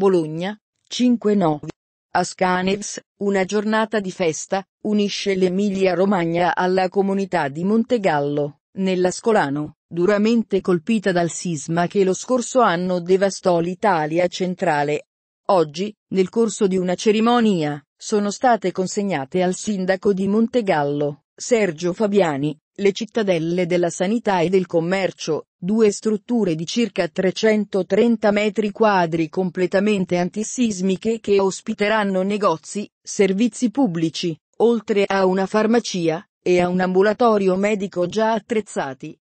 Bologna, 5 9. Ascanevs, una giornata di festa, unisce l'Emilia Romagna alla comunità di Montegallo, nell'Ascolano, duramente colpita dal sisma che lo scorso anno devastò l'Italia centrale. Oggi, nel corso di una cerimonia, sono state consegnate al sindaco di Montegallo, Sergio Fabiani, le cittadelle della sanità e del commercio, due strutture di circa 330 metri quadri completamente antisismiche che ospiteranno negozi, servizi pubblici, oltre a una farmacia, e a un ambulatorio medico già attrezzati,